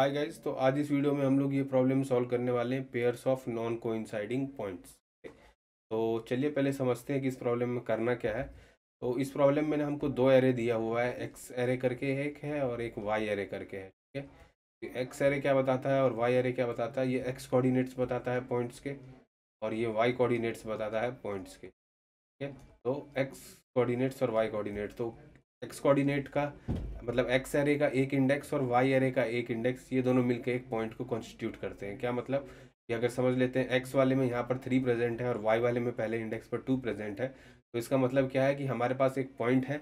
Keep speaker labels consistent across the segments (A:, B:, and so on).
A: hi guys तो आज इस वीडियो में हम लोग ये प्रॉब्लम सॉल्व करने वाले हैं pairs of non coinciding points तो चलिए पहले समझते हैं कि इस प्रॉब्लम में करना क्या है तो इस प्रॉब्लम में हमको दो एरे दिया हुआ है एक्स एरे करके एक है और एक वाई एरे करके है ठीक है तो एक्स एरे क्या बताता है और वाई एरे क्या बताता है ये एक्स कोऑर्डिनेट्स बताता है पॉइंट्स के और ये वाई कोऑर्डिनेट्स बताता है पॉइंट्स के ठीक है तो एक्स कोऑर्डिनेट्स और वाई कोऑर्डिनेट्स तो एक्स कोऑर्डिनेट का मतलब एक्स एरे का एक इंडेक्स और वाई एरे का एक इंडेक्स ये दोनों मिलकर एक पॉइंट को कॉन्स्टिट्यूट करते हैं क्या मतलब कि अगर समझ लेते हैं एक्स वाले में यहाँ पर थ्री प्रेजेंट है और वाई वाले में पहले इंडेक्स पर टू प्रेजेंट है तो इसका मतलब क्या है कि हमारे पास एक पॉइंट है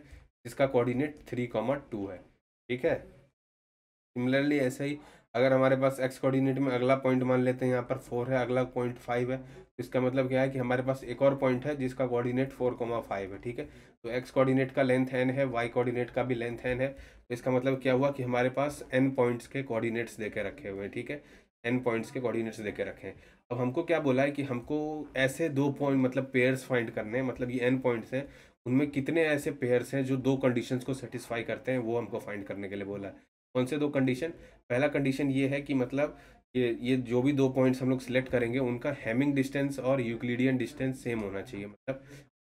A: जिसका कोऑर्डिनेट थ्री कॉमा टू है ठीक है सिमिलरली ऐसे ही अगर हमारे पास एक्स कोऑर्डिनेट में अगला पॉइंट मान लेते हैं यहाँ पर फोर है अगला पॉइंट फाइव है तो इसका मतलब क्या है कि हमारे पास एक और पॉइंट है जिसका कोऑर्डिनेट फोर कोमा फाइव है ठीक है तो एक्स कोऑर्डिनेट का लेंथ एन है वाई कोऑर्डिनेट का भी लेंथ एन है तो इसका मतलब क्या हुआ कि हमारे पास एन पॉइंट्स के कोऑर्डिनेट्स दे के रखे हुए हैं ठीक है एन पॉइंट्स के कोऑर्डिनेट्स दे के रखे हैं अब हमको क्या बोला है कि हमको ऐसे दो पॉइंट मतलब पेयर्स फाइंड करने हैं मतलब ये एन पॉइंट्स हैं उनमें कितने ऐसे पेयर्स हैं जो दो कंडीशंस को सेटिस्फाई करते हैं वो हमको फाइंड करने के लिए बोला है कौन से दो कंडीशन पहला कंडीशन ये है कि मतलब ये ये जो भी दो पॉइंट्स हम लोग सिलेक्ट करेंगे उनका हैमिंग डिस्टेंस और यूक्लिडियन डिस्टेंस सेम होना चाहिए मतलब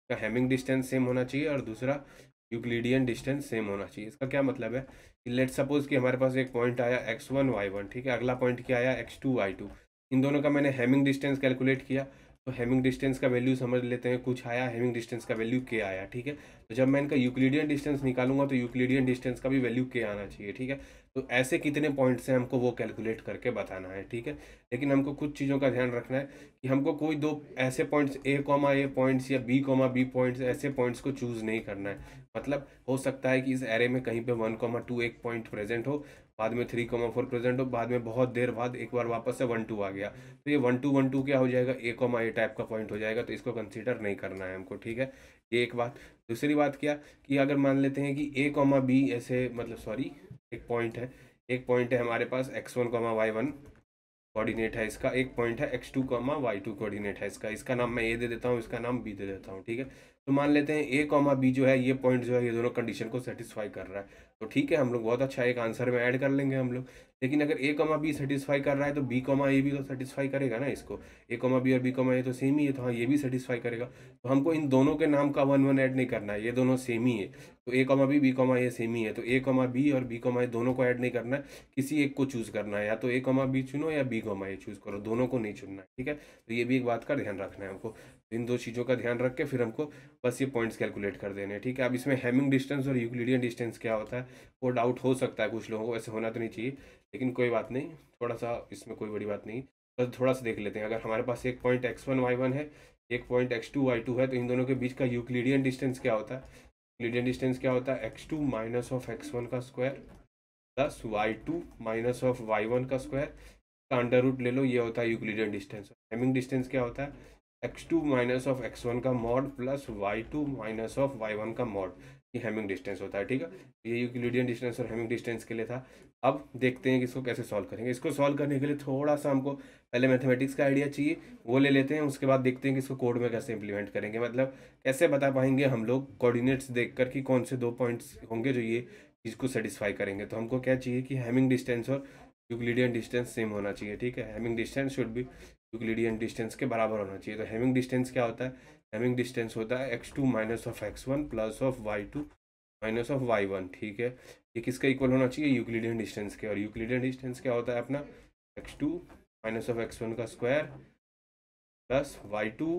A: का हैमिंग डिस्टेंस सेम होना चाहिए और दूसरा यूक्लिडियन डिस्टेंस सेम होना चाहिए इसका क्या मतलब है कि लेट सपोज कि हमारे पास एक पॉइंट आया एक्स वन वाई वन ठीक है अगला पॉइंट क्या आया एक्स टू वाई टू इन दोनों का मैंने हैमिंग डिस्टेंस कैलकुलेट किया तो हेमिंग डिस्टेंस का वैल्यू समझ लेते हैं कुछ आया हेमिंग डिस्टेंस का वैल्यू के आया ठीक है तो जब मैं इनका यूक्लिडियन डिस्टेंस निकालूंगा तो यूक्लिडियन डिस्टेंस का भी वैल्यू के आना चाहिए ठीक है तो ऐसे कितने पॉइंट हैं हमको वो कैलकुलेट करके बताना है ठीक है लेकिन हमको कुछ चीज़ों का ध्यान रखना है कि हमको कोई दो ऐसे points A comma A points या बी कॉमा बी पॉइंट्स ऐसे पॉइंट्स को चूज़ नहीं करना है मतलब हो सकता है कि इस एरे में कहीं पे वन कॉमा टू एक पॉइंट प्रेजेंट हो बाद में थ्री कॉमा फोर प्रेजेंट हो बाद में बहुत देर बाद एक बार वापस से वन टू आ गया तो ये वन टू वन टू क्या हो जाएगा ए कॉमा ए टाइप का पॉइंट हो जाएगा तो इसको कंसीडर नहीं करना है हमको ठीक है ये एक बात दूसरी बात क्या कि अगर मान लेते हैं कि ए कॉमा बी ऐसे मतलब सॉरी एक पॉइंट है एक पॉइंट है हमारे पास X one comma Y one coordinate है इसका एक पॉइंट है X two comma Y two coordinate है इसका इसका नाम मैं ए दे देता हूँ इसका नाम बी दे देता हूँ ठीक है तो मान लेते हैं ए कॉमा बी जो है ये पॉइंट जो है ये दोनों कंडीशन को सेटिस्फाई कर रहा है तो ठीक है हम लोग बहुत अच्छा एक आंसर में ऐड कर लेंगे हम लोग लेकिन अगर ए कॉमा बी सेटिस्फाई कर रहा है तो बी कॉमा ए भी तो सेटिस्फाई करेगा ना इसको ए कॉमा बी और बी कॉमा ए तो सेम ही है तो हाँ ये भी सेटिस्फाई करेगा तो हमको इन दोनों के नाम का वन वन ऐड नहीं करना है ये दोनों सेम ही है तो A comma B B comma A same ही है तो ए कॉमा बी और बी कॉमा ए दोनों को ऐड नहीं करना है किसी एक को चूज़ करना है या तो ए कॉमा बी चुनो या बी कॉमा ए चूज़ करो दोनों को नहीं चुनना है ठीक है तो ये भी एक बात का ध्यान रखना है हमको इन दो चीज़ों का ध्यान रख के फिर हमको बस ये पॉइंट्स कैलकुलेट कर देने ठीक है अब इसमें हैमिंग डिस्टेंस और यूक्लिडियन डिस्टेंस क्या होता है वो डाउट हो सकता है कुछ लोगों को ऐसे होना तो नहीं चाहिए लेकिन कोई बात नहीं थोड़ा सा इसमें कोई बड़ी बात नहीं बस थोड़ा सा देख लेते हैं अगर हमारे पास एक point X one Y one है एक point X two Y two है तो इन दोनों के बीच का यूक्लिडियन डिस्टेंस क्या होता है यूक्लिडियन डिस्टेंस क्या होता है X two minus of X one का square plus Y two minus of Y one का स्क्वायर का अंडर रूट ले लो ये होता है यूक्लिडियन डिस्टेंस हेमिंग डिस्टेंस क्या होता है X two minus of X one का mod plus Y two minus of Y one का मॉड ये हेमिंग डिस्टेंस होता है ठीक है ये यूक्लिडियन डिस्टेंस और हेमिंग डिस्टेंस के लिए था अब देखते हैं कि इसको कैसे सॉल्व करेंगे इसको सॉल्व करने के लिए थोड़ा सा हमको पहले मैथमेटिक्स का आइडिया चाहिए वो ले लेते हैं उसके बाद देखते हैं कि इसको कोड में कैसे इंप्लीमेंट करेंगे मतलब कैसे बता पाएंगे हम लोग कोऑर्डिनेट्स देख कर कि कौन से दो पॉइंट्स होंगे जो ये चीज़ को सेटिस्फाई करेंगे तो हमको क्या चाहिए कि हेमिंग डिस्टेंस और यूक्लिडियन डिस्टेंस सेम होना चाहिए ठीक है Hamming distance should be Euclidean distance के बराबर होना चाहिए तो हेमिंग डिस्टेंस क्या होता है हेमिंग डिस्टेंस होता है X two minus of X one plus of Y two minus of Y one ठीक है ये किसका इक्वल होना चाहिए यूक्लिडियन डिस्टेंस के और यूक्लिडियन डिस्टेंस क्या होता है अपना X two minus of X one का square plus Y two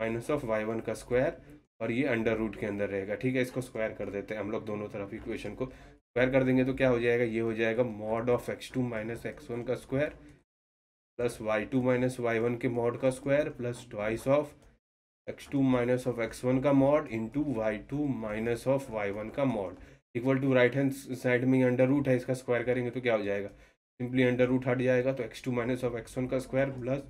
A: minus of Y one का स्क्वायर और ये अंडर रूट के अंदर रहेगा ठीक है इसको स्क्वायर कर देते हैं हम लोग दोनों तरफ इक्वेशन को स्क्वायर कर देंगे तो क्या हो जाएगा ये हो जाएगा mod of X two minus X one का square plus Y two minus Y one के मॉड का square plus twice of X two minus of X one का mod into Y two minus of Y one का mod equal to right hand side में under root है इसका square करेंगे तो क्या हो जाएगा सिंपली अंडर रूट हट जाएगा तो X two minus of X one का square plus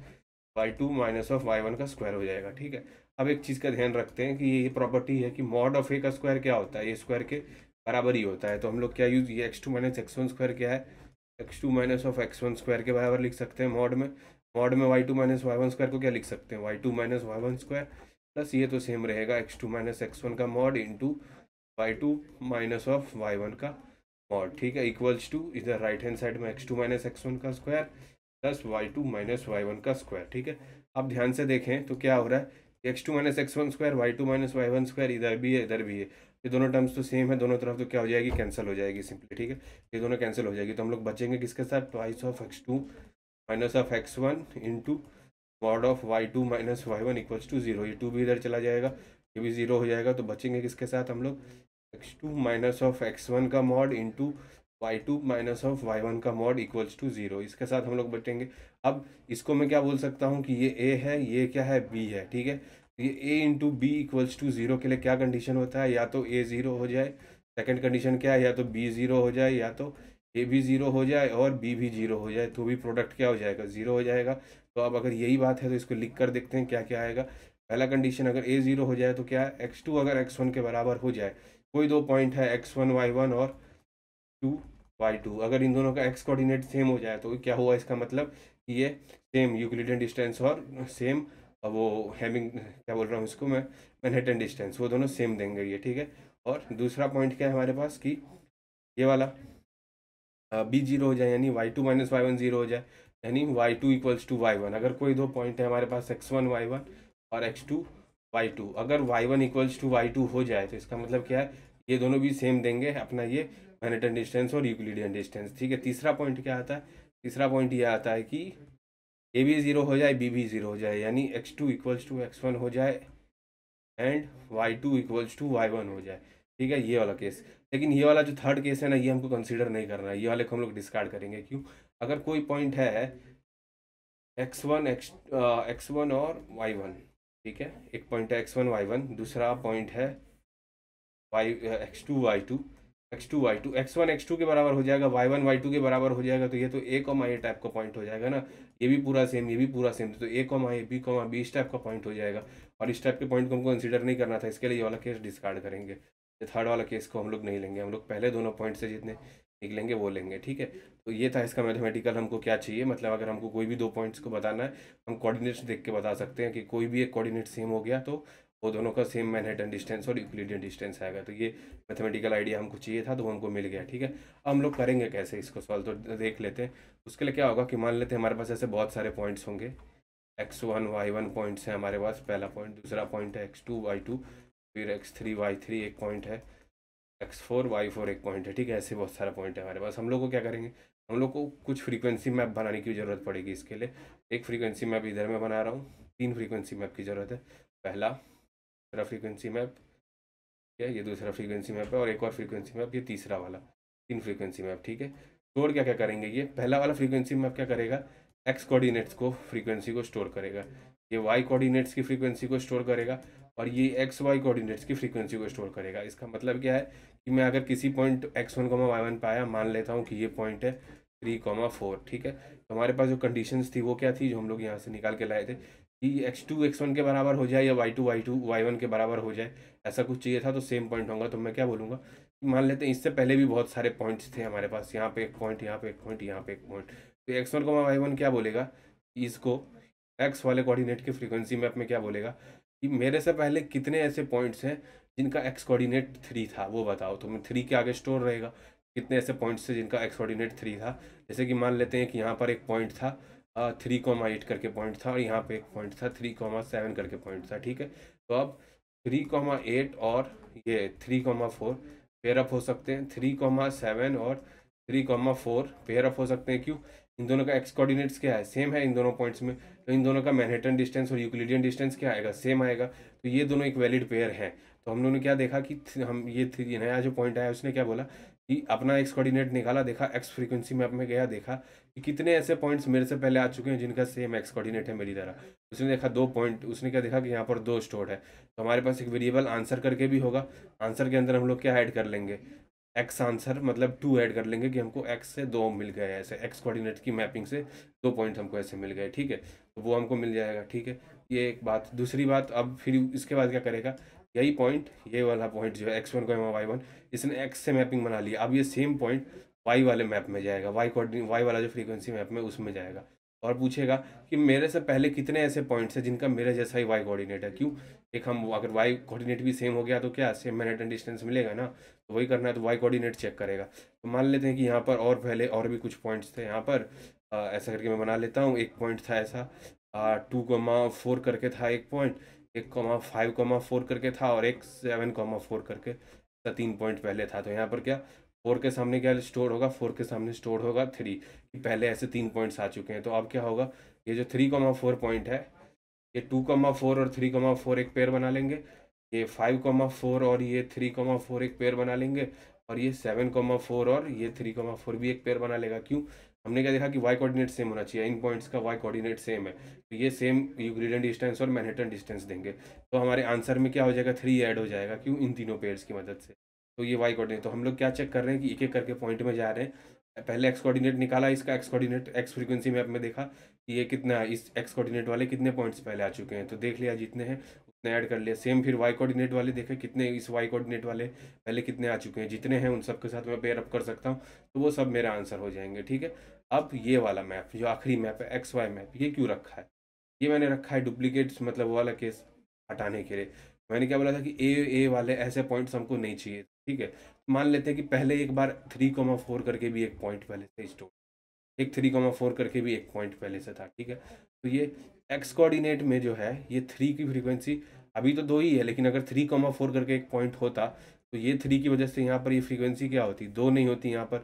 A: Y two minus of Y one का स्क्वायर हो जाएगा ठीक है अब एक चीज़ का ध्यान रखते हैं कि ये प्रॉपर्टी है कि मॉड ऑफ ए का स्क्वायर क्या होता है ए स्क्वायर के बराबर ही होता है तो हम लोग क्या यूज़ ये X two minus X one square क्या है X two minus of X one square के बराबर लिख सकते हैं मॉड में मॉड में Y two minus Y one square को क्या लिख सकते हैं Y two minus Y one square plus ये तो सेम रहेगा X two minus X one का mod into Y two minus of Y one का मॉड ठीक है इक्वल्स टू इधर राइट हैंड साइड में X two minus X one का square plus Y two minus Y one का square ठीक है अब ध्यान से देखें तो क्या हो रहा है X two minus X one square Y two minus Y one square इधर भी है इधर भी है ये दोनों टर्म्स तो सेम है दोनों तरफ तो क्या हो जाएगी कैंसिल हो जाएगी सिंपली ठीक है ये दोनों कैंसिल हो जाएगी तो हम लोग बचेंगे किसके साथ twice of X two minus of X one into mod of Y two minus Y one equals to zero ये टू भी इधर चला जाएगा ये भी जीरो हो जाएगा तो बचेंगे किसके साथ हम लोग X two minus of X one का mod into Y two minus of Y one का मॉड इक्वल्स टू जीरो इसके साथ हम लोग बचेंगे अब इसको मैं क्या बोल सकता हूँ कि ये ए है ये क्या है बी है ठीक है ये A into B equals to zero के लिए क्या कंडीशन होता है या तो ए ज़ीरो हो जाए सेकंड कंडीशन क्या है या तो बी ज़ीरो हो जाए या तो ए भी ज़ीरो हो जाए और बी भी ज़ीरो हो जाए तो भी प्रोडक्ट क्या हो जाएगा ज़ीरो हो जाएगा तो अब अगर यही बात है तो इसको लिख कर देखते हैं क्या क्या आएगा पहला कंडीशन अगर ए ज़ीरो हो जाए तो क्या है एक्स टू अगर एक्स वन के बराबर हो जाए कोई दो पॉइंट है एक्स वन वाई वन और टू वाई टू अगर इन दोनों का एक्स कोऑर्डिनेट सेम हो जाए तो क्या हुआ इसका मतलब कि ये सेम यूक्लिडियन डिस्टेंस और सेम वो हैमिंग क्या बोल रहा हूँ इसको मैं मैनहटन डिस्टेंस वो दोनों सेम देंगे ये ठीक है और दूसरा पॉइंट क्या है हमारे पास कि ये वाला बी जीरो हो जाए यानी Y two minus Y one zero हो जाए यानी Y two equals to Y one अगर कोई दो पॉइंट है हमारे पास एक्स वन वाई वन और एक्स टू वाई टू अगर Y one equals to Y two हो जाए तो इसका मतलब क्या है ये दोनों भी सेम देंगे अपना ये मैनेटन डिस्टेंस और यूक्लिडियन डिस्टेंस ठीक है तीसरा पॉइंट क्या आता है तीसरा पॉइंट ये आता है कि ए भी ज़ीरो हो जाए बी भी ज़ीरो हो जाए यानी X two equals to X one हो जाए and Y two equals to Y one हो जाए ठीक है ये वाला केस लेकिन ये वाला जो थर्ड केस है ना ये हमको कंसिडर नहीं करना है ये वाले को हम लोग डिस्कार्ड करेंगे क्यों अगर कोई पॉइंट है X one X X one और वाई वन ठीक है एक पॉइंट है एक्स वन वाई वन दूसरा पॉइंट है Y X two Y two X two Y two X one X two के बराबर हो जाएगा वाई वन वाई टू के बराबर हो जाएगा तो ये तो ए कॉमा ए टाइप का पॉइंट हो जाएगा ना ये भी पूरा सेम ये भी पूरा सेम तो A comma A B comma B इस टाइप का पॉइंट हो जाएगा और इस टाइप के पॉइंट को हमको कंसिडर नहीं करना था इसके लिए ये वाला केस डिस्कार्ड करेंगे थर्ड वाला केस को हम लोग नहीं लेंगे हम लोग पहले दोनों पॉइंट से जितने निकलेंगे वो लेंगे ठीक है तो ये था इसका मैथमेटिकल हमको क्या चाहिए मतलब अगर हमको कोई भी दो पॉइंट्स को बताना है हम कोऑर्डिनेट्स देख के बता सकते हैं कि कोई भी एक कोऑर्डिनेट सेम हो गया तो वो दोनों का सेम मैनहेटन डिस्टेंस और यूक्लिडियन डिस्टेंस आएगा तो ये मैथमेटिकल आइडिया हमको चाहिए था तो हमको मिल गया ठीक है हम लोग करेंगे कैसे इसको सॉल्व तो देख लेते हैं उसके लिए क्या होगा कि मान लेते हैं हमारे पास ऐसे बहुत सारे पॉइंट्स होंगे X one Y one points हैं हमारे पास पहला पॉइंट दूसरा पॉइंट है एक्स टू वाई टू फिर एक्स थ्री वाई थ्री एक पॉइंट है एक्स फोर वाई फोर एक पॉइंट है ठीक है ऐसे बहुत सारा पॉइंट है हमारे पास हम लोग को क्या करेंगे हम लोग को कुछ फ्रीक्वेंसी मैप बनाने की ज़रूरत पड़ेगी इसके लिए एक फ्रीक्वेंसी मैप इधर में बना रहा हूँ तीन फ्रीक्वेंसी मैप की ज़रूरत है पहला दूसरा फ्रीक्वेंसी मैप ठीक है ये दूसरा फ्रीक्वेंसी मैप है और एक और फ्रीक्वेंसी मैप ये तीसरा वाला तीन फ्रीक्वेंसी मैप ठीक है स्टोर क्या क्या करेंगे ये पहला वाला फ्रीक्वेंसी मैप क्या करेगा एक्स कोऑर्डिनेट्स को फ्रीक्वेंसी को स्टोर करेगा ये वाई कोऑर्डिनेट्स की फ्रीक्वेंसी को स्टोर करेगा और ये एक्स वाई कोऑर्डिनेट्स की फ्रीक्वेंसी को स्टोर करेगा इसका मतलब क्या है कि मैं अगर किसी point X one comma Y one पर आया मान लेता हूँ कि ये पॉइंट है थ्री कोमा फोर ठीक है तो हमारे पास जो कंडीशंस थी वो क्या थी जो हम लोग यहाँ से निकाल के लाए थे कि एक्स टू एक्स वन के बराबर हो जाए या Y two Y two Y one के बराबर हो जाए ऐसा कुछ चाहिए था तो सेम पॉइंट होगा तो मैं क्या बोलूँगा मान लेते हैं इससे पहले भी बहुत सारे पॉइंट्स थे हमारे पास यहाँ पे एक पॉइंट यहाँ पे एक पॉइंट यहाँ पे एक पॉइंट तो एक्स वन को वाई वन क्या बोलेगा इसको एक्स वाले कोऑर्डिनेट के फ्रीक्वेंसी मैप में क्या बोलेगा कि मेरे से पहले कितने ऐसे पॉइंट्स हैं जिनका एक्स कोऑर्डिनेट थ्री था वो बताओ तो मैं थ्री के आगे स्टोर रहेगा कितने ऐसे पॉइंट्स थे जिनका एक्स कोऑर्डिनेट थ्री था जैसे कि मान लेते हैं कि यहाँ पर एक पॉइंट था थ्री कॉमा एट करके पॉइंट था और यहाँ पे एक पॉइंट था थ्री कॉमा सेवन करके पॉइंट था ठीक है तो अब थ्री कॉमा एट और ये three comma four pair up हो सकते हैं थ्री कॉमा सेवन और three comma four pair up हो सकते हैं क्यों इन दोनों का एक्स कोऑर्डिनेट्स क्या है सेम है इन दोनों पॉइंट्स में तो इन दोनों का मैनहेटन डिस्टेंस और यूक्लिडियन डिस्टेंस क्या आएगा सेम आएगा तो ये दोनों एक वैलिड पेयर है तो हम लोगों ने क्या देखा कि हम ये थ्री नया जो पॉइंट आया उसने क्या बोला कि अपना एक्स कोऑर्डिनेट निकाला देखा एक्स फ्रीक्वेंसी मैप में गया देखा कि कितने ऐसे पॉइंट्स मेरे से पहले आ चुके हैं जिनका सेम एक्स कोऑर्डिनेट है मेरी तरह उसने देखा दो पॉइंट उसने क्या देखा कि यहाँ पर दो स्टोर है तो हमारे पास एक वेरिएबल आंसर करके भी होगा आंसर के अंदर हम लोग क्या ऐड कर लेंगे एक्स आंसर मतलब टू ऐड कर लेंगे कि हमको एक्स से दो मिल गए ऐसे एक्स कोऑर्डिनेट की मैपिंग से दो पॉइंट हमको ऐसे मिल गए ठीक है तो वो हमको मिल जाएगा ठीक है ये एक बात दूसरी बात अब फिर इसके बाद क्या करेगा यही पॉइंट ये वाला पॉइंट जो है एक्स वन को वाई वन इसने एक्स से मैपिंग बना लिया अब ये सेम पॉइंट वाई वाले मैप में जाएगा वाई कोऑर्डिनेट वाई वाला जो फ्रीक्वेंसी मैप में उसमें जाएगा और पूछेगा कि मेरे से पहले कितने ऐसे पॉइंट्स हैं जिनका मेरे जैसा ही वाई कोऑर्डिनेट है क्यों एक हम अगर वाई कोऑर्डिनेट भी सेम हो गया तो क्या सेम मैनेटन डिस्टेंस मिलेगा ना तो वही करना है तो वाई कोऑर्डिनेट चेक करेगा तो मान लेते हैं कि यहाँ पर और पहले और भी कुछ पॉइंट्स थे यहाँ पर आ, ऐसा करके मैं बना लेता हूँ एक पॉइंट था ऐसा टू कोमा फोर करके था एक पॉइंट एक कॉमा फाइव कॉमा फोर करके था और एक सेवन कॉमा फोर करके का तीन पॉइंट पहले था तो यहाँ पर क्या फोर के सामने क्या स्टोर होगा फोर के सामने स्टोर होगा थ्री पहले ऐसे तीन पॉइंट्स आ चुके हैं तो अब क्या होगा ये जो थ्री कॉमा फोर पॉइंट है ये टू कॉमा फोर और थ्री कॉमा फोर एक पेयर बना लेंगे ये फाइव कॉमा फोर और ये थ्री कॉमा फोर एक पेयर बना लेंगे और ये सेवन कॉमा फोर और ये थ्री कॉमा फोर भी एक पेयर बना लेगा क्यों हमने क्या देखा कि वाई कोऑर्डिनेट सेम होना चाहिए इन पॉइंट्स का वाई कोऑर्डिनेट सेम है तो ये सेम यूग्रीडन डिस्टेंस और मैनहटन डिस्टेंस देंगे तो हमारे आंसर में क्या हो जाएगा थ्री ऐड हो जाएगा क्यों इन तीनों पेयर्स की मदद से तो ये वाई कोऑर्डिनेट तो हम लोग क्या चेक कर रहे हैं कि एक एक करके पॉइंट में जा रहे हैं पहले एक्स कोऑर्डिनेट निकाला इसका X coordinate X frequency map में देखा कि ये कितना इस एक्स कोऑर्डिनेट वाले कितने पॉइंट्स पहले आ चुके हैं तो देख लिया जितने हैं ऐड कर लिया सेम फिर वाई कोऑर्डिनेट वाले देखें कितने इस वाई कोऑर्डिनेट वाले पहले कितने आ चुके हैं जितने हैं उन सब के साथ मैं पेयर अप कर सकता हूँ तो वो सब मेरे आंसर हो जाएंगे ठीक है अब ये वाला मैप जो आखिरी मैप है एक्स वाई मैप ये क्यों रखा है ये मैंने रखा है डुप्लीकेट्स मतलब वो वाला केस हटाने के लिए मैंने क्या बोला था कि ए ए वाले ऐसे पॉइंट्स हमको नहीं चाहिए ठीक है मान लेते हैं कि पहले एक बार थ्री कॉमा फोर करके भी एक पॉइंट पहले से स्टोर एक थ्री कॉमा फोर करके भी एक पॉइंट पहले से था ठीक है तो ये एक्स कोऑर्डिनेट में जो है ये थ्री की फ्रीक्वेंसी अभी तो दो ही है लेकिन अगर थ्री कॉमा फोर करके एक पॉइंट होता तो ये थ्री की वजह से यहाँ पर ये फ्रीक्वेंसी क्या होती दो नहीं होती यहाँ पर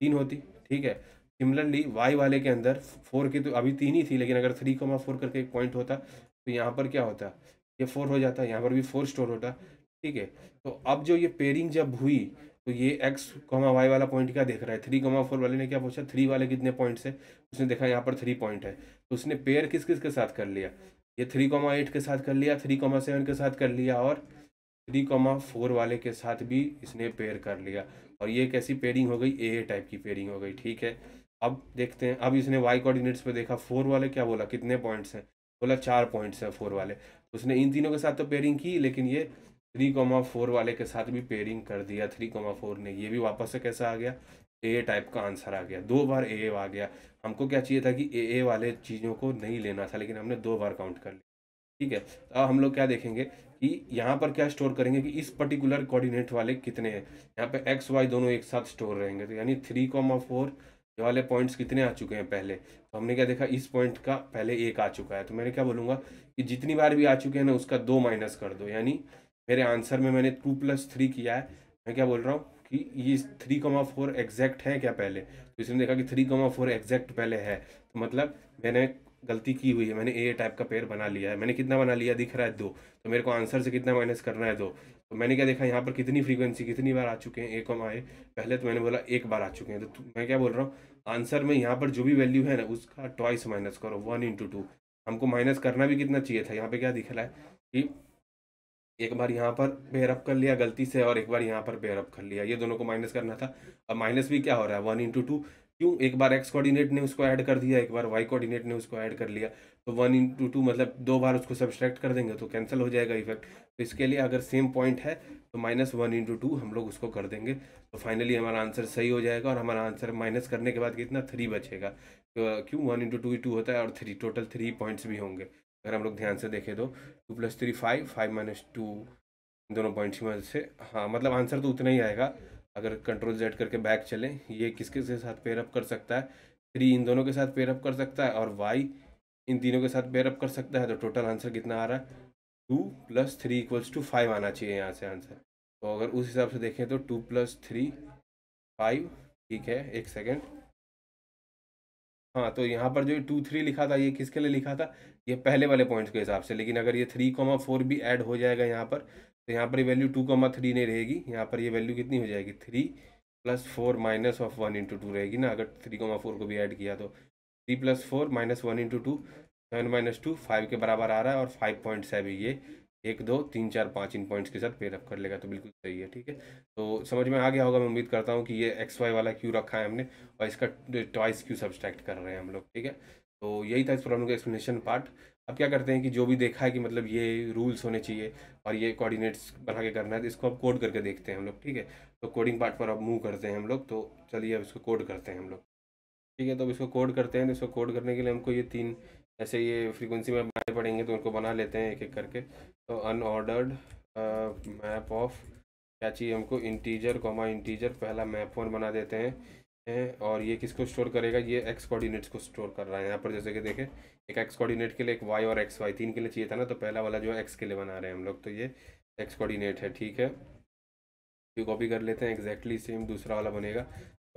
A: तीन होती ठीक है सिमिलरली वाई वाले के अंदर फोर की तो अभी तीन ही थी लेकिन अगर थ्री कॉमा फोर करके एक पॉइंट होता तो यहाँ पर क्या होता ये फोर हो जाता यहाँ पर भी फोर स्टोर होता ठीक है तो अब जो ये पेयरिंग जब हुई तो ये एक्स कॉमा वाई वाला पॉइंट क्या देख रहा है थ्री कॉमा फोर वाले ने क्या पूछा थ्री वाले कितने पॉइंट्स है उसने देखा यहाँ पर थ्री पॉइंट है तो उसने पेयर किस किस के साथ कर लिया ये थ्री कॉमा एट के साथ कर लिया थ्री कॉमा सेवन के साथ कर लिया और थ्री कॉमा फोर वाले के साथ भी इसने पेयर कर लिया और ये कैसी पेयरिंग हो गई ए ए टाइप की पेयरिंग हो गई ठीक है अब देखते हैं अब इसने वाई कोऑर्डिनेट्स पे देखा फोर वाले क्या बोला कितने पॉइंट्स हैं बोला चार पॉइंट्स हैं फोर वाले उसने इन तीनों के साथ तो पेयरिंग की लेकिन ये थ्री कोमा फोर वाले के साथ भी पेयरिंग कर दिया थ्री कोमा फोर ने ये भी वापस से कैसा आ गया ए टाइप का आंसर आ गया दो बार ए आ गया हमको क्या चाहिए था कि ए ए वाले चीज़ों को नहीं लेना था लेकिन हमने दो बार काउंट कर लिया ठीक है अब हम लोग क्या देखेंगे कि यहाँ पर क्या स्टोर करेंगे कि इस पर्टिकुलर कोऑर्डिनेट वाले कितने हैं यहाँ पे एक्स वाई दोनों एक साथ स्टोर रहेंगे तो यानी थ्री कॉमा फोर ये वाले पॉइंट्स कितने आ चुके हैं पहले तो हमने क्या देखा इस पॉइंट का पहले एक आ चुका है तो मैंने क्या बोलूँगा कि जितनी बार भी आ चुके हैं ना उसका दो माइनस कर दो यानी मेरे आंसर में मैंने टू प्लस थ्री किया है मैं क्या बोल रहा हूँ कि ये थ्री कमा फोर एग्जैक्ट है क्या पहले तो इसने देखा कि थ्री कमा फोर एग्जैक्ट पहले है तो मतलब मैंने गलती की हुई है मैंने ए टाइप का पेयर बना लिया है मैंने कितना बना लिया दिख रहा है दो तो मेरे को आंसर से कितना माइनस करना है दो तो मैंने क्या देखा यहाँ पर कितनी फ्रीक्वेंसी कितनी बार आ चुके हैं ए कमा ए पहले तो मैंने बोला एक बार आ चुके हैं तो मैं क्या बोल रहा हूँ आंसर में यहाँ पर जो भी वैल्यू है ना उसका ट्वाइस माइनस करो वन इंटू टू हमको माइनस करना भी कितना चाहिए था यहाँ पे क्या दिख रहा है कि एक बार यहाँ पर पेयरअप कर लिया गलती से और एक बार यहाँ पर पेयरअप कर लिया ये दोनों को माइनस करना था अब माइनस भी क्या हो रहा है वन इंटू टू क्यों एक बार एक्स कोऑर्डिनेट ने उसको ऐड कर दिया एक बार वाई कोऑर्डिनेट ने उसको ऐड कर लिया तो वन इंटू टू मतलब दो बार उसको सब्सट्रैक्ट कर देंगे तो कैंसिल हो जाएगा इफेक्ट तो इसके लिए अगर सेम पॉइंट है तो माइनस वन इंटू टू हम लोग उसको कर देंगे तो फाइनली हमारा आंसर सही हो जाएगा और हमारा आंसर माइनस करने के बाद कितना थ्री बचेगा तो, क्यों वन इंटू टू ही टू होता है और थ्री टोटल थ्री पॉइंट्स भी होंगे अगर हम लोग ध्यान से देखें तो two plus three five five minus two दोनों पॉइंट्स की मदद से हाँ मतलब आंसर तो उतना ही आएगा अगर कंट्रोल जेड करके बैक चलें ये किसके के साथ पेयरअप कर सकता है थ्री इन दोनों के साथ पेयरअप कर सकता है और वाई इन तीनों के साथ पेयरअप कर सकता है तो टोटल आंसर कितना आ रहा है two plus three equals to five आना चाहिए यहाँ से आंसर तो अगर उस हिसाब से देखें तो टू प्लस थ्री फाइव ठीक है एक सेकेंड हाँ तो यहाँ पर जो टू थ्री लिखा था ये किसके लिए लिखा था ये पहले वाले पॉइंट्स के हिसाब से लेकिन अगर ये थ्री कॉमा फोर भी ऐड हो जाएगा यहाँ पर तो यहाँ पर ये वैल्यू टू कॉमा थ्री नहीं रहेगी यहाँ पर ये वैल्यू कितनी हो जाएगी three plus four minus of one into two रहेगी ना अगर थ्री कॉमा फोर को भी ऐड किया तो three plus four minus one into two seven minus two five के बराबर आ रहा है और फाइव पॉइंट्स है भी ये एक दो तीन चार पाँच इन पॉइंट्स के साथ पेयर कर लेगा तो बिल्कुल सही है ठीक है तो समझ में आ गया होगा मैं उम्मीद करता हूँ कि ये एक्स वाई वाला क्यू रखा है हमने और इसका ट्वाइस क्यू सब्सट्रैक्ट कर रहे हैं हम लोग ठीक है तो यही था इस प्रॉब्लम का एक्सप्लेनेशन पार्ट अब क्या करते हैं कि जो भी देखा है कि मतलब ये रूल्स होने चाहिए और ये कोऑर्डिनेट्स बना के करना है तो इसको अब कोड करके देखते हैं हम लोग ठीक है तो कोडिंग पार्ट पर अब मूव करते हैं हम लोग तो चलिए अब इसको कोड करते हैं हम लोग ठीक है तो अब इसको कोड करते हैं तो इसको कोड करने के लिए हमको ये तीन ऐसे ये फ्रीक्वेंसी में बनाए पड़ेंगे तो उनको बना लेते हैं एक एक करके तो अनऑर्डर्ड मैप ऑफ क्या चाहिए हमको इंटीजर कॉमा इंटीजर पहला मैप वन बना देते हैं और ये किसको स्टोर करेगा ये एक्स कोऑर्डिनेट्स को स्टोर कर रहा है यहाँ पर जैसे कि देखें एक एक्स कोऑर्डिनेट के लिए एक वाई और एक्स वाई तीन के लिए चाहिए था ना तो पहला वाला जो है एक्स के लिए बना रहे हैं हम लोग तो ये एक्स कोऑर्डिनेट है ठीक है ये कॉपी कर लेते हैं एक्जैक्टली सेम दूसरा वाला बनेगा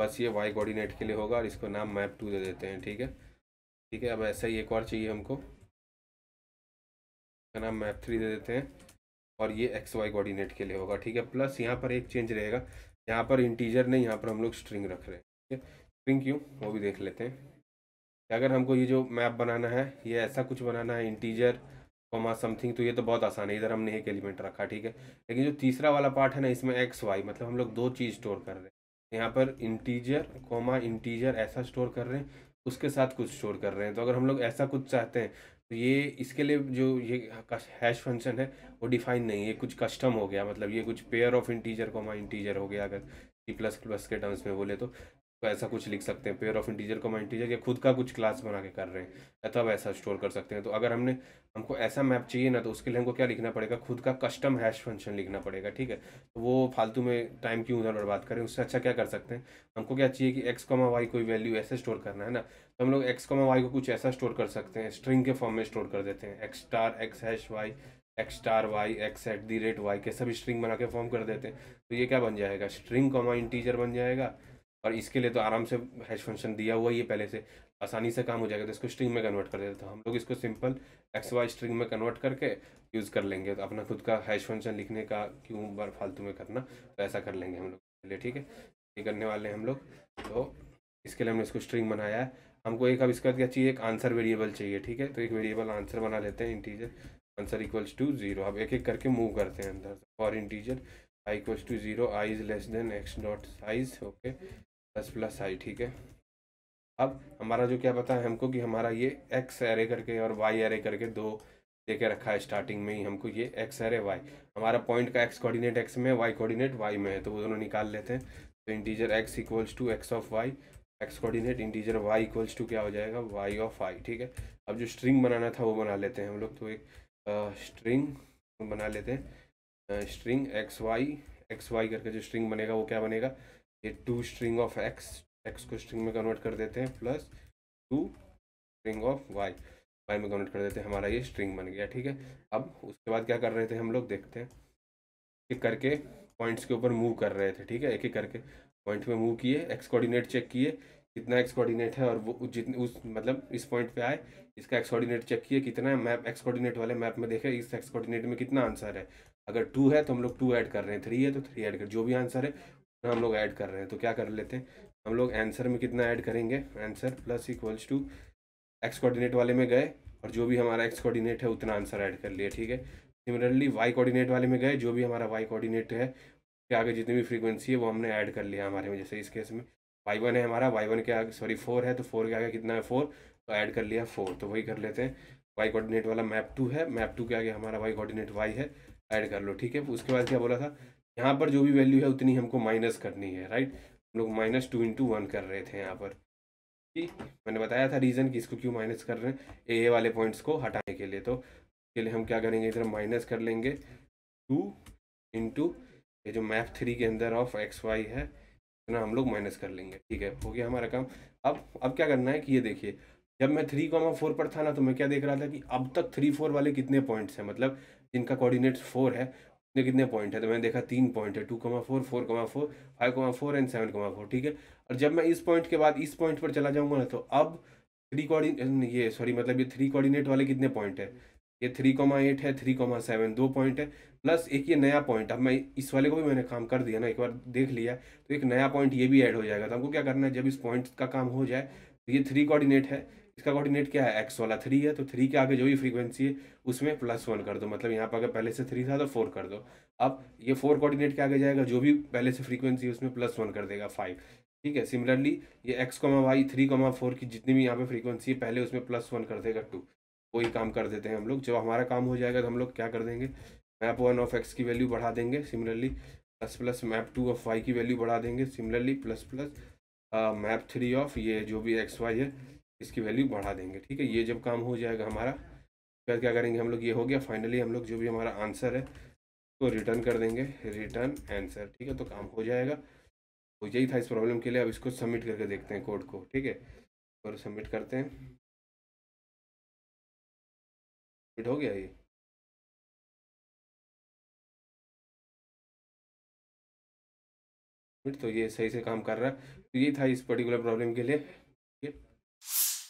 A: बस ये वाई कोऑर्डिनेट के लिए होगा और इसको नाम मैप टू दे देते हैं ठीक है ठीक है अब ऐसा ही एक और चाहिए हमको इसका नाम मैप थ्री दे देते हैं और ये एक्स वाई कोऑर्डिनेट के लिए होगा ठीक है प्लस यहाँ पर एक चेंज रहेगा यहाँ पर इंटीजर नहीं यहाँ पर हम लोग स्ट्रिंग रख रहे हैं ठीक है स्ट्रिंग क्यों वो भी देख लेते हैं अगर हमको ये जो मैप बनाना है ये ऐसा कुछ बनाना है इंटीजर कॉमा समथिंग तो ये तो बहुत आसान है इधर हमने एक एलिमेंट रखा ठीक है लेकिन जो तीसरा वाला पार्ट है ना इसमें एक्स वाई मतलब हम लोग दो चीज़ स्टोर कर रहे हैं यहाँ पर इंटीजर कॉमा इंटीजर ऐसा स्टोर कर रहे हैं उसके साथ कुछ स्टोर कर रहे हैं तो अगर हम लोग ऐसा कुछ चाहते हैं तो ये इसके लिए जो ये हैश फंक्शन है वो डिफाइन नहीं है कुछ कस्टम हो गया मतलब ये कुछ पेयर ऑफ इंटीजर को हमारा इंटीजर हो गया अगर सी प्लस प्लस के टर्म्स में बोले तो तो ऐसा कुछ लिख सकते हैं पेयर ऑफ इंटीजर को इंटीजर या खुद का कुछ क्लास बना के कर रहे हैं तब ऐसा स्टोर कर सकते हैं तो अगर हमने हमको ऐसा मैप चाहिए ना तो उसके लिए हमको क्या लिखना पड़ेगा खुद का कस्टम हैश फंक्शन लिखना पड़ेगा ठीक है तो वो फालतू में टाइम क्यों उधर बर्बाद करें उससे अच्छा क्या कर सकते हैं हमको क्या चाहिए कि एक्स कॉमा वाई कोई वैल्यू ऐसे स्टोर करना है ना तो हम लोग एक्स कॉमा वाई को कुछ ऐसा स्टोर कर सकते हैं स्ट्रिंग के फॉर्म में स्टोर कर देते हैं x star x hash y x star y x at the rate y के सब स्ट्रिंग बना के फॉर्म कर देते हैं तो ये क्या बन जाएगा स्ट्रिंग कॉमा इंटीजर बन जाएगा और इसके लिए तो आराम से हैश फंक्शन दिया हुआ ये पहले से आसानी से काम हो जाएगा तो इसको स्ट्रिंग में कन्वर्ट कर देते तो हम लोग इसको सिंपल एक्स वाई स्ट्रिंग में कन्वर्ट करके यूज़ कर लेंगे तो अपना खुद का हैश फंक्शन लिखने का क्यों बार फालतू में करना तो ऐसा कर लेंगे हम लोग पहले ठीक है ये करने वाले हैं हम लोग तो इसके लिए हमने इसको स्ट्रिंग बनाया है हमको एक अब इसका क्या चाहिए एक आंसर वेरिएबल चाहिए ठीक है तो एक वेरिएबल आंसर बना लेते हैं integer answer equals to zero अब एक एक करके मूव करते हैं अंदर for integer i equals to zero i is less than x dot size okay plus plus i ठीक है अब हमारा जो क्या पता है हमको कि हमारा ये एक्स एरे करके और वाई एरे करके दो दे के रखा है स्टार्टिंग में ही हमको ये एक्स एरे वाई हमारा पॉइंट का एक्स कोऑर्डिनेट एक्स में वाई कोऑर्डिनेट वाई में है तो वो दोनों निकाल लेते हैं तो integer x equals to x of y x coordinate integer y equals to क्या हो जाएगा वाई ऑफ आई ठीक है अब जो स्ट्रिंग बनाना था वो बना लेते हैं हम लोग तो एक स्ट्रिंग बना लेते हैं string x y x y करके जो स्ट्रिंग बनेगा वो क्या बनेगा ये to string of x x को स्ट्रिंग में कन्वर्ट कर देते हैं plus to string of y y में कन्वर्ट कर देते हैं हमारा ये स्ट्रिंग बन गया ठीक है अब उसके बाद क्या कर रहे थे हम लोग देखते हैं एक करके पॉइंट्स के ऊपर मूव कर रहे थे ठीक है एक एक करके पॉइंट में मूव किए एक्स कोऑर्डिनेट चेक किए कितना एक्स कोऑर्डिनेट है और वो जितने उस मतलब इस पॉइंट पे आए इसका एक्स कोऑर्डिनेट चेक किए कितना है मैप एक्स कोऑर्डिनेट वाले मैप में देखे इस एक्स कोऑर्डिनेट में कितना आंसर है अगर टू है तो हम लोग टू ऐड कर रहे हैं थ्री है तो थ्री ऐड कर जो भी आंसर है हम लोग ऐड कर रहे हैं तो क्या कर लेते हैं हम लोग आंसर में कितना ऐड करेंगे answer plus equals to x coordinate वाले में गए और जो भी हमारा एक्स कोऑर्डिनेट है उतना आंसर ऐड कर लिया ठीक है सिमिलरली वाई कोऑर्डिनेट वाले में गए जो भी हमारा वाई कोऑर्डिनेट है उसके आगे जितनी भी फ्रीक्वेंसी है वो हमने ऐड कर लिया हमारे में जैसे इस केस में वाई वन है हमारा वाई वन के आगे सॉरी फोर है तो फोर के आगे कितना है फोर तो ऐड कर लिया फोर तो वही कर लेते हैं वाई कोऑर्डिनेट वाला मैप टू है मैप टू के आगे हमारा वाई कोऑर्डिनेट वाई है ऐड कर लो ठीक है उसके बाद क्या बोला था यहाँ पर जो भी वैल्यू है उतनी हमको माइनस करनी है राइट हम लोग माइनस टू इंटू वन कर रहे थे यहाँ पर ठीक मैंने बताया था रीज़न कि इसको क्यों माइनस कर रहे हैं ए ए वाले पॉइंट्स को हटाने के लिए तो इसके लिए हम क्या करेंगे इधर माइनस कर लेंगे टू इंटू ये जो मैप थ्री के अंदर ऑफ एक्स वाई है इतना हम लोग माइनस कर लेंगे ठीक है हो गया हमारा काम अब अब क्या करना है कि ये देखिए जब मैं थ्री कॉमा फोर पर था ना तो मैं क्या देख रहा था कि अब तक थ्री फोर वाले कितने पॉइंट्स हैं मतलब जिनका कोऑर्डिनेट्स फोर है कितने कितने पॉइंट है तो मैंने देखा तीन पॉइंट है two comma four four comma four five comma four and seven comma four ठीक है और जब मैं इस पॉइंट के बाद इस पॉइंट पर चला जाऊंगा ना तो अब थ्री कोऑर्डिनेट ये सॉरी मतलब ये थ्री कोऑर्डिनेट वाले कितने पॉइंट है ये थ्री कॉमा एट है थ्री कॉमा सेवन दो पॉइंट है प्लस एक ये नया पॉइंट अब मैं इस वाले को भी मैंने काम कर दिया ना एक बार देख लिया तो एक नया पॉइंट ये भी ऐड हो जाएगा तो हमको क्या करना है जब इस पॉइंट का काम हो जाए तो ये थ्री कोऑर्डिनेट है इसका कोऑर्डिनेट क्या है एक्स वाला थ्री है तो थ्री के आगे जो भी फ्रीक्वेंसी है उसमें प्लस वन कर दो मतलब यहाँ पर अगर पहले से थ्री था तो फोर कर दो अब ये फोर कोऑर्डिनेट के आगे जाएगा जो भी पहले से फ्रीक्वेंसी है उसमें प्लस वन कर देगा फाइव ठीक है सिमिलरली ये x comma y three comma four की जितनी भी यहाँ पर फ्रीक्वेंसी है पहले उसमें प्लस वन कर देगा टू वही काम कर देते हैं हम लोग जब हमारा काम हो जाएगा तो हम लोग क्या कर देंगे मैप वन ऑफ एक्स की वैल्यू बढ़ा देंगे similarly plus plus map two of y की वैल्यू बढ़ा देंगे similarly plus plus map three of ये जो भी एक्स वाई है इसकी वैल्यू बढ़ा देंगे ठीक है ये जब काम हो जाएगा हमारा फिर क्या करेंगे हम लोग ये हो गया फाइनली हम लोग जो भी हमारा आंसर है उसको तो रिटर्न कर देंगे रिटर्न आंसर ठीक है तो काम हो जाएगा वो तो यही था इस प्रॉब्लम के लिए अब इसको सबमिट करके देखते हैं कोड को ठीक है और सबमिट करते हैं सबमिट हो गया ये तो ये सही से काम कर रहा है तो ये था इस पर्टिकुलर प्रॉब्लम के लिए you